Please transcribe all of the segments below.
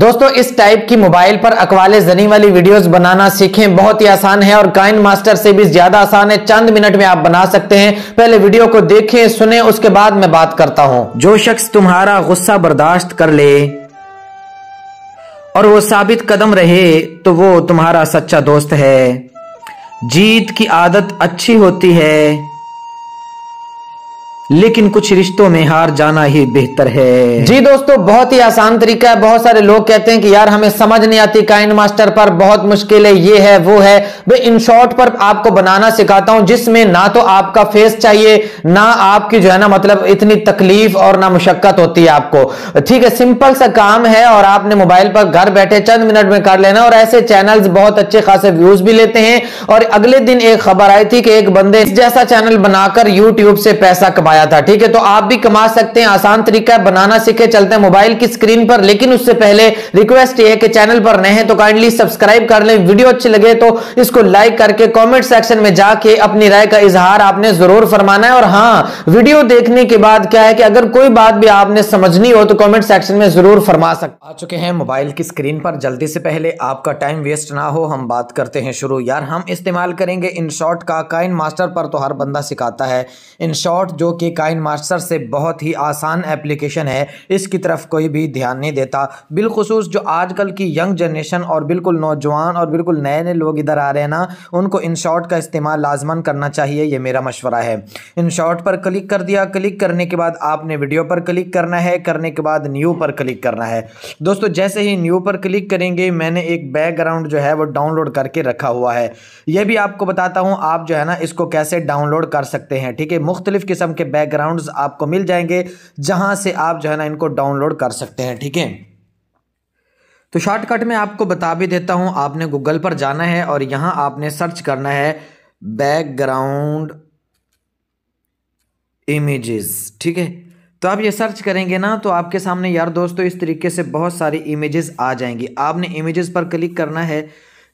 दोस्तों इस टाइप की मोबाइल पर अकवाले जनी वाली वीडियोस बनाना सीखें बहुत ही आसान है और काइन मास्टर से भी ज्यादा आसान है चंद मिनट में आप बना सकते हैं पहले वीडियो को देखें सुने उसके बाद मैं बात करता हूं जो शख्स तुम्हारा गुस्सा बर्दाश्त कर ले और वो साबित कदम रहे तो वो तुम्हारा सच्चा दोस्त है जीत की आदत अच्छी होती है लेकिन कुछ रिश्तों में हार जाना ही बेहतर है जी दोस्तों बहुत ही आसान तरीका है बहुत सारे लोग कहते हैं कि यार हमें समझ नहीं आती काइन मास्टर पर बहुत मुश्किल है ये है वो है भाई इन शॉर्ट पर आपको बनाना सिखाता हूं जिसमें ना तो आपका फेस चाहिए ना आपकी जो है ना मतलब इतनी तकलीफ और ना मुशक्कत होती है आपको ठीक है सिंपल सा काम है और आपने मोबाइल पर घर बैठे चंद मिनट में कर लेना और ऐसे चैनल बहुत अच्छे खासे व्यूज भी लेते हैं और अगले दिन एक खबर आई थी कि एक बंदे जैसा चैनल बनाकर यूट्यूब से पैसा कमाया आया था ठीक है तो आप भी कमा सकते हैं आसान तरीका है बनाना सीखे चलते हैं मोबाइल की स्क्रीन पर लेकिन उससे पहले रिक्वेस्ट ये है कि चैनल पर नए हैं तो काइंडली सब्सक्राइब कर लें वीडियो अच्छी लगे तो इसको लाइक करके कमेंट सेक्शन में जाके अपनी राय का इजहार आपने जरूर फरमाना है और हाँ वीडियो देखने के बाद क्या है कि अगर कोई बात भी आपने समझनी हो तो कॉमेंट सेक्शन में जरूर फरमा सकते आ चुके हैं मोबाइल की स्क्रीन पर जल्दी से पहले आपका टाइम वेस्ट ना हो हम बात करते हैं शुरू यार हम इस्तेमाल करेंगे इन शॉर्ट का काइन मास्टर पर तो हर बंदा सिखाता है इन शॉर्ट जो कि कि काइन मास्टर से बहुत ही आसान एप्लीकेशन है इसकी तरफ कोई भी ध्यान नहीं देता बिलखसूस जो आजकल की यंग जनरेशन और बिल्कुल नौजवान और बिल्कुल नए नए लोग इधर आ रहे हैं ना उनको इन शॉर्ट का इस्तेमाल लाजमन करना चाहिए ये मेरा मशवरा है इन शॉर्ट पर क्लिक कर दिया क्लिक करने के बाद आपने वीडियो पर क्लिक करना है करने के बाद न्यू पर क्लिक करना है दोस्तों जैसे ही न्यू पर क्लिक करेंगे मैंने एक बैकग्राउंड जो है वो डाउनलोड करके रखा हुआ है यह भी आपको बताता हूँ आप जो है ना इसको कैसे डाउनलोड कर सकते हैं ठीक है मुख्तलिफ किस्म के बैकग्राउंड्स आपको मिल जाएंगे जहां से आप जो है ना इनको डाउनलोड कर सकते हैं ठीक है तो शॉर्टकट में आपको बता भी देता हूं आपने गूगल पर जाना है और यहां आपने सर्च करना है बैकग्राउंड इमेजेस ठीक है तो आप ये सर्च करेंगे ना तो आपके सामने यार दोस्तों इस तरीके से बहुत सारी इमेजेस आ जाएंगी आपने इमेजेस पर क्लिक करना है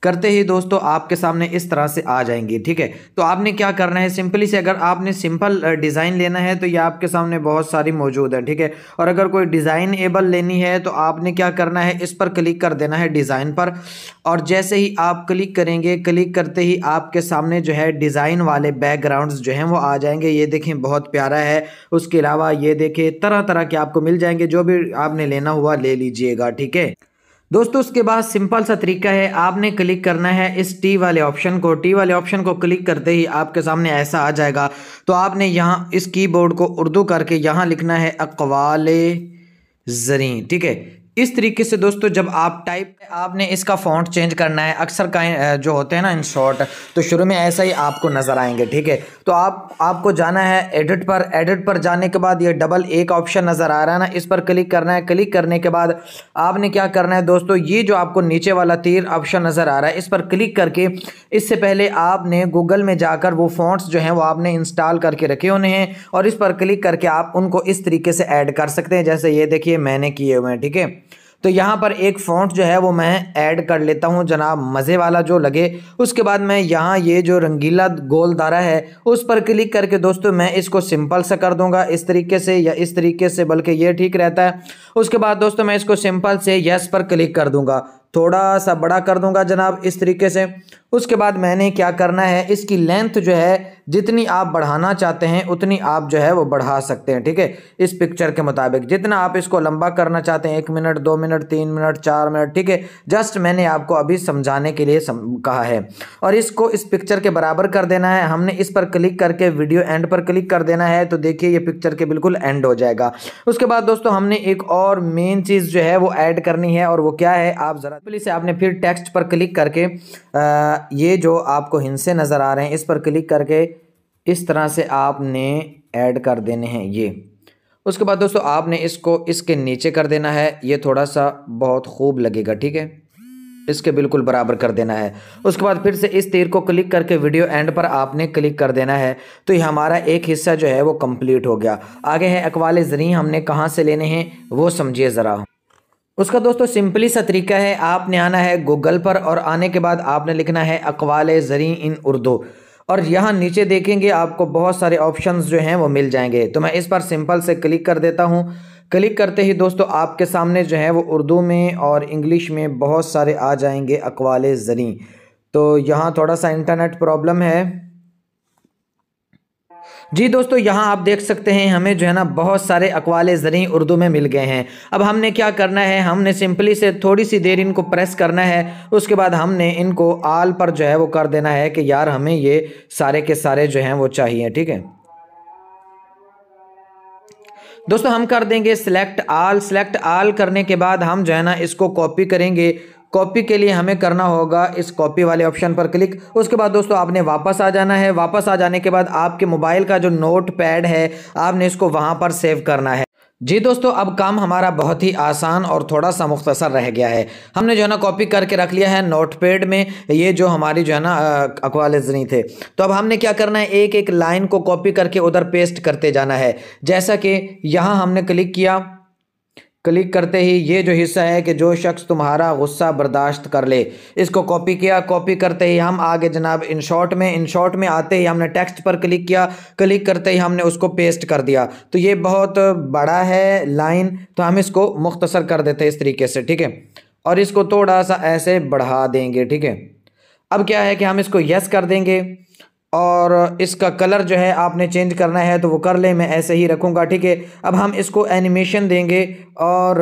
करते ही दोस्तों आपके सामने इस तरह से आ जाएंगी ठीक है तो आपने क्या करना है सिंपली से अगर आपने सिंपल डिज़ाइन लेना है तो ये आपके सामने बहुत सारी मौजूद है ठीक है और अगर कोई डिज़ाइन एबल लेनी है तो आपने क्या करना है इस पर क्लिक कर देना है डिज़ाइन पर और जैसे ही आप क्लिक करेंगे क्लिक करते ही आपके सामने जो है डिज़ाइन वाले बैकग्राउंड जो हैं वो आ जाएंगे ये देखें बहुत प्यारा है उसके अलावा ये देखें तरह तरह के आपको मिल जाएंगे जो भी आपने लेना हुआ ले लीजिएगा ठीक है दोस्तों उसके बाद सिंपल सा तरीका है आपने क्लिक करना है इस टी वाले ऑप्शन को टी वाले ऑप्शन को क्लिक करते ही आपके सामने ऐसा आ जाएगा तो आपने यहाँ इस कीबोर्ड को उर्दू करके यहाँ लिखना है अकवाल ज़री ठीक है इस तरीके से दोस्तों जब आप टाइप आपने इसका फॉन्ट चेंज करना है अक्सर का जो होते हैं ना इन शॉर्ट तो शुरू में ऐसा ही आपको नज़र आएंगे ठीक है तो आप आपको जाना है एडिट पर एडिट पर जाने के बाद ये डबल एक ऑप्शन नज़र आ रहा है ना इस पर क्लिक करना है क्लिक करने के बाद आपने क्या करना है दोस्तों ये जो आपको नीचे वाला तीर ऑप्शन नज़र आ रहा है इस पर क्लिक करके इससे पहले आपने गूगल में जाकर वो फॉन्ट्स जो हैं वो आपने इंस्टॉल करके रखे होने हैं और इस पर क्लिक करके आप उनको इस तरीके से ऐड कर सकते हैं जैसे ये देखिए मैंने किए हुए हैं ठीक है तो यहाँ पर एक फ़ॉन्ट जो है वो मैं ऐड कर लेता हूँ जनाब मज़े वाला जो लगे उसके बाद मैं यहाँ ये जो रंगीला गोल दारा है उस पर क्लिक करके दोस्तों मैं इसको सिंपल से कर दूंगा इस तरीके से या इस तरीके से बल्कि ये ठीक रहता है उसके बाद दोस्तों मैं इसको सिंपल से यस पर क्लिक कर दूंगा थोड़ा सा बड़ा कर दूंगा जनाब इस तरीके से उसके बाद मैंने क्या करना है इसकी लेंथ जो है जितनी आप बढ़ाना चाहते हैं उतनी आप जो है वो बढ़ा सकते हैं ठीक है इस पिक्चर के मुताबिक जितना आप इसको लंबा करना चाहते हैं एक मिनट दो मिनट तीन मिनट चार मिनट ठीक है जस्ट मैंने आपको अभी समझाने के लिए सम, कहा है और इसको इस पिक्चर के बराबर कर देना है हमने इस पर क्लिक करके वीडियो एंड पर क्लिक कर देना है तो देखिए ये पिक्चर के बिल्कुल एंड हो जाएगा उसके बाद दोस्तों हमने एक और मेन चीज़ जो है वो ऐड करनी है और वो क्या है आप ज़रा पुलिस से आपने फिर टेक्स्ट पर क्लिक करके आ, ये जो आपको हिंसे नज़र आ रहे हैं इस पर क्लिक करके इस तरह से आपने ऐड कर देने हैं ये उसके बाद दोस्तों आपने इसको इसके नीचे कर देना है ये थोड़ा सा बहुत खूब लगेगा ठीक है इसके बिल्कुल बराबर कर देना है उसके बाद फिर से इस तीर को क्लिक करके वीडियो एंड पर आपने क्लिक कर देना है तो ये हमारा एक हिस्सा जो है वो कंप्लीट हो गया आगे है अकवाल ज़रिए हमने कहाँ से लेने हैं वो समझिए ज़रा उसका दोस्तों सिंपली सा तरीका है आपने आना है गूगल पर और आने के बाद आपने लिखना है अकवाल ज़री इन उर्दू और यहाँ नीचे देखेंगे आपको बहुत सारे ऑप्शंस जो हैं वो मिल जाएंगे तो मैं इस पर सिंपल से क्लिक कर देता हूँ क्लिक करते ही दोस्तों आपके सामने जो है वो उर्दू में और इंग्लिश में बहुत सारे आ जाएंगे अकवाल ज़री तो यहाँ थोड़ा सा इंटरनेट प्रॉब्लम है जी दोस्तों यहाँ आप देख सकते हैं हमें जो है ना बहुत सारे अकवाल जरिए उर्दू में मिल गए हैं अब हमने क्या करना है हमने सिंपली से थोड़ी सी देर इनको प्रेस करना है उसके बाद हमने इनको आल पर जो है वो कर देना है कि यार हमें ये सारे के सारे जो हैं वो चाहिए ठीक है दोस्तों हम कर देंगे सिलेक्ट आल सेलेक्ट आल करने के बाद हम जो है ना इसको कॉपी करेंगे कॉपी के लिए हमें करना होगा इस कॉपी वाले ऑप्शन पर क्लिक उसके बाद दोस्तों आपने वापस आ जाना है वापस आ जाने के बाद आपके मोबाइल का जो नोट पैड है आपने इसको वहाँ पर सेव करना है जी दोस्तों अब काम हमारा बहुत ही आसान और थोड़ा सा मुख्तसर रह गया है हमने जो है ना कॉपी करके रख लिया है नोटपैड में ये जो हमारी जो है ना अकवालज नहीं थे तो अब हमने क्या करना है एक एक लाइन को कॉपी करके उधर पेस्ट करते जाना है जैसा कि यहाँ हमने क्लिक किया क्लिक करते ही ये जो हिस्सा है कि जो शख्स तुम्हारा गुस्सा बर्दाश्त कर ले इसको कॉपी किया कॉपी करते ही हम आगे जनाब इन शॉर्ट में इन शॉर्ट में आते ही हमने टेक्स्ट पर क्लिक किया क्लिक करते ही हमने उसको पेस्ट कर दिया तो ये बहुत बड़ा है लाइन तो हम इसको मुख्तसर कर देते हैं इस तरीके से ठीक है और इसको थोड़ा सा ऐसे बढ़ा देंगे ठीक है अब क्या है कि हम इसको यस कर देंगे और इसका कलर जो है आपने चेंज करना है तो वो कर लें मैं ऐसे ही रखूँगा ठीक है अब हम इसको एनिमेशन देंगे और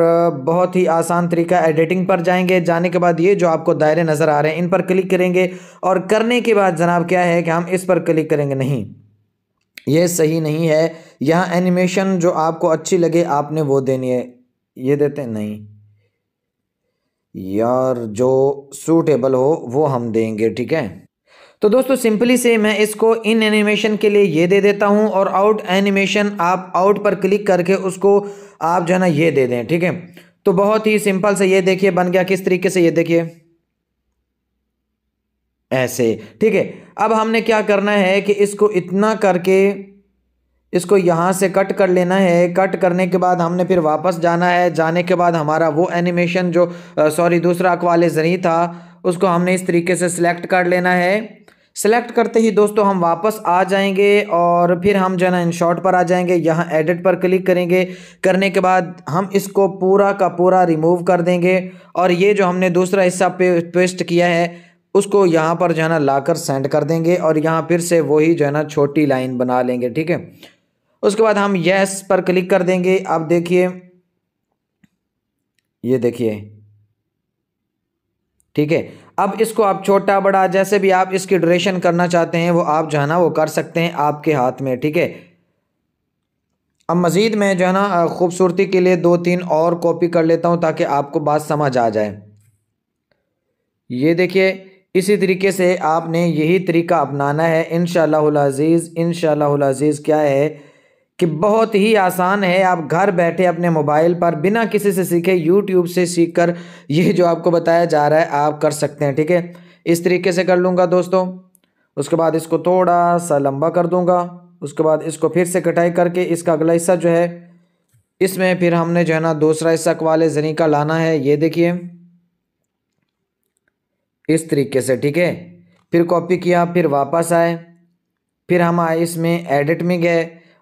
बहुत ही आसान तरीका एडिटिंग पर जाएंगे जाने के बाद ये जो आपको दायरे नज़र आ रहे हैं इन पर क्लिक करेंगे और करने के बाद जनाब क्या है कि हम इस पर क्लिक करेंगे नहीं ये सही नहीं है यहाँ एनिमेशन जो आपको अच्छी लगे आपने वो देनी है ये देते नहीं यार जो सूटेबल हो वो हम देंगे ठीक है तो दोस्तों सिंपली से मैं इसको इन एनिमेशन के लिए ये दे देता हूँ और आउट एनिमेशन आप आउट पर क्लिक करके उसको आप जो है ना ये दे दें ठीक है तो बहुत ही सिंपल से ये देखिए बन गया किस तरीके से ये देखिए ऐसे ठीक है अब हमने क्या करना है कि इसको इतना करके इसको यहाँ से कट कर लेना है कट करने के बाद हमने फिर वापस जाना है जाने के बाद हमारा वो एनिमेशन जो सॉरी दूसरा अकवाल जरिए था उसको हमने इस तरीके से सिलेक्ट कर लेना है सेलेक्ट करते ही दोस्तों हम वापस आ जाएंगे और फिर हम जो है ना इन शॉर्ट पर आ जाएंगे यहाँ एडिट पर क्लिक करेंगे करने के बाद हम इसको पूरा का पूरा रिमूव कर देंगे और ये जो हमने दूसरा हिस्सा पे पेस्ट किया है उसको यहाँ पर जो है ना लाकर सेंड कर देंगे और यहाँ फिर से वही जो है ना छोटी लाइन बना लेंगे ठीक है उसके बाद हम येस पर क्लिक कर देंगे अब देखिए ये देखिए ठीक है अब इसको आप छोटा बड़ा जैसे भी आप इसकी ड्यूरेशन करना चाहते हैं वो आप जो है ना वो कर सकते हैं आपके हाथ में ठीक है अब मज़ीद मैं जो है ना ख़ूबसूरती के लिए दो तीन और कॉपी कर लेता हूँ ताकि आपको बात समझ आ जाए ये देखिए इसी तरीके से आपने यही तरीका अपनाना है इन शज़ीज़ इन शज़ीज़ क्या है कि बहुत ही आसान है आप घर बैठे अपने मोबाइल पर बिना किसी से सीखे यूट्यूब से सीख कर ये जो आपको बताया जा रहा है आप कर सकते हैं ठीक है इस तरीके से कर लूँगा दोस्तों उसके बाद इसको थोड़ा सा लंबा कर दूँगा उसके बाद इसको फिर से कटाई करके इसका अगला हिस्सा जो है इसमें फिर हमने जो है ना दूसरा हिस्सा वाले जनी का लाना है ये देखिए इस तरीके से ठीक है फिर कॉपी किया फिर वापस आए फिर हम आए इसमें एडिट में गए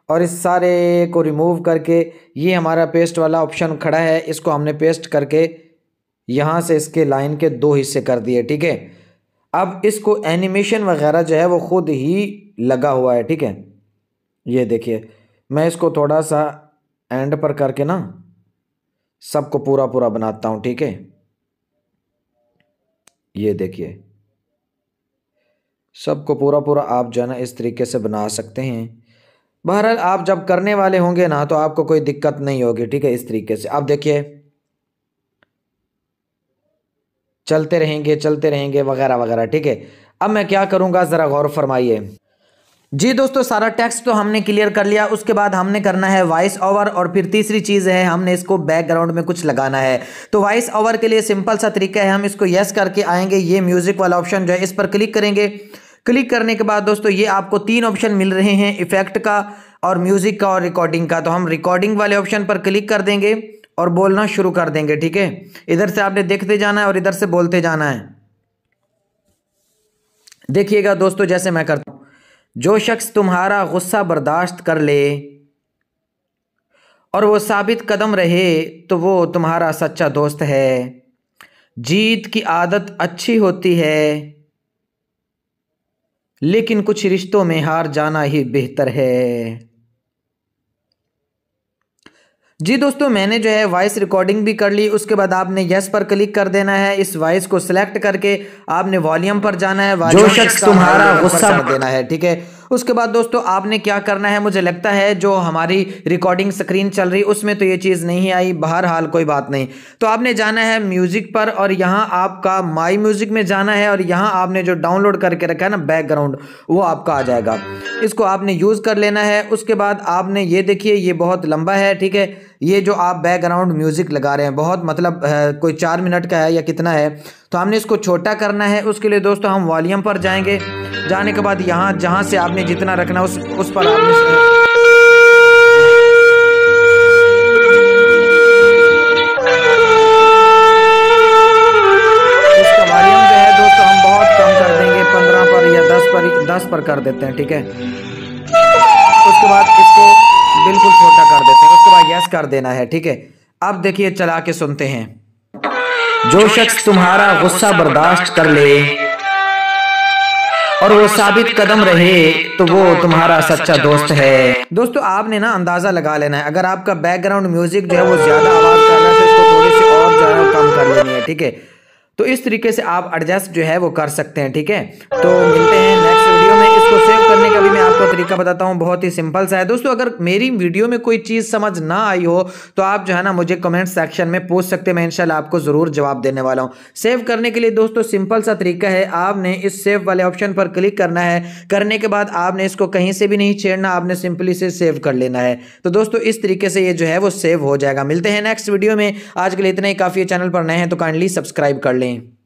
और इस सारे को रिमूव करके ये हमारा पेस्ट वाला ऑप्शन खड़ा है इसको हमने पेस्ट करके यहाँ से इसके लाइन के दो हिस्से कर दिए ठीक है अब इसको एनिमेशन वगैरह जो है वो ख़ुद ही लगा हुआ है ठीक है ये देखिए मैं इसको थोड़ा सा एंड पर करके ना सबको पूरा पूरा बनाता हूँ ठीक है ये देखिए सबको पूरा पूरा आप जो है ना इस तरीके से बना सकते हैं बहरहाल आप जब करने वाले होंगे ना तो आपको कोई दिक्कत नहीं होगी ठीक है इस तरीके से आप देखिए चलते रहेंगे चलते रहेंगे वगैरह वगैरह ठीक है अब मैं क्या करूंगा ज़रा गौर फरमाइए जी दोस्तों सारा टेक्स्ट तो हमने क्लियर कर लिया उसके बाद हमने करना है वॉइस ओवर और फिर तीसरी चीज़ है हमने इसको बैकग्राउंड में कुछ लगाना है तो वॉइस ओवर के लिए सिंपल सा तरीका है हम इसको यस करके आएंगे ये म्यूज़िक वाला ऑप्शन जो है इस पर क्लिक करेंगे क्लिक करने के बाद दोस्तों ये आपको तीन ऑप्शन मिल रहे हैं इफेक्ट का और म्यूज़िक का और रिकॉर्डिंग का तो हम रिकॉर्डिंग वाले ऑप्शन पर क्लिक कर देंगे और बोलना शुरू कर देंगे ठीक है इधर से आपने देखते जाना है और इधर से बोलते जाना है देखिएगा दोस्तों जैसे मैं करता हूँ जो शख्स तुम्हारा गुस्सा बर्दाश्त कर ले और वो साबित कदम रहे तो वो तुम्हारा सच्चा दोस्त है जीत की आदत अच्छी होती है लेकिन कुछ रिश्तों में हार जाना ही बेहतर है जी दोस्तों मैंने जो है वॉइस रिकॉर्डिंग भी कर ली उसके बाद आपने यस पर क्लिक कर देना है इस वॉइस को सिलेक्ट करके आपने वॉल्यूम पर जाना है जो शख्स तुम्हारा गुस्सा देना है ठीक है उसके बाद दोस्तों आपने क्या करना है मुझे लगता है जो हमारी रिकॉर्डिंग स्क्रीन चल रही उसमें तो ये चीज़ नहीं आई हाल कोई बात नहीं तो आपने जाना है म्यूज़िक पर और यहाँ आपका माई म्यूज़िक में जाना है और यहाँ आपने जो डाउनलोड करके रखा है ना बैकग्राउंड वो आपका आ जाएगा इसको आपने यूज़ कर लेना है उसके बाद आपने ये देखिए ये बहुत लंबा है ठीक है ये जो आप बैकग्राउंड म्यूज़िक लगा रहे हैं बहुत मतलब है, कोई चार मिनट का है या कितना है तो हमने इसको छोटा करना है उसके लिए दोस्तों हम वॉल्यूम पर जाएंगे जाने के बाद यहाँ जहाँ से आपने जितना रखना उस उस पर आपने दस पर दस पर कर देते हैं ठीक है कर देना है ठीक है अब देखिए चला के सुनते हैं जो शख्स तुम्हारा गुस्सा बर्दाश्त कर ले और वो साबित कदम रहे तो वो तुम्हारा सच्चा दोस्त है दोस्तों आपने ना अंदाज़ा लगा लेना है अगर आपका बैकग्राउंड म्यूजिक जो है वो ज़्यादा आवाज़ कर रहा है तो इसको थोड़ी सी और ज़्यादा कम कर लेनी है ठीक है तो इस तरीके से आप एडजस्ट जो है वो कर सकते हैं ठीक है तो मिलते हैं नेक्स्ट वीडियो में इसको सेव करने का भी मैं आपको तरीका बताता हूँ बहुत ही सिंपल सा है दोस्तों अगर मेरी वीडियो में कोई चीज़ समझ ना आई हो तो आप जो है ना मुझे कमेंट सेक्शन में पूछ सकते हैं मैं इनशाला आपको ज़रूर जवाब देने वाला हूँ सेव करने के लिए दोस्तों सिंपल सा तरीका है आपने इस सेव वाले ऑप्शन पर क्लिक करना है करने के बाद आपने इसको कहीं से भी नहीं छेड़ना आपने सिंपली से सेव कर लेना है तो दोस्तों इस तरीके से ये जो है वो सेव हो जाएगा मिलते हैं नेक्स्ट वीडियो में आज के लिए इतना ही काफ़ी चैनल पर नए हैं तो काइंडली सब्सक्राइब कर लें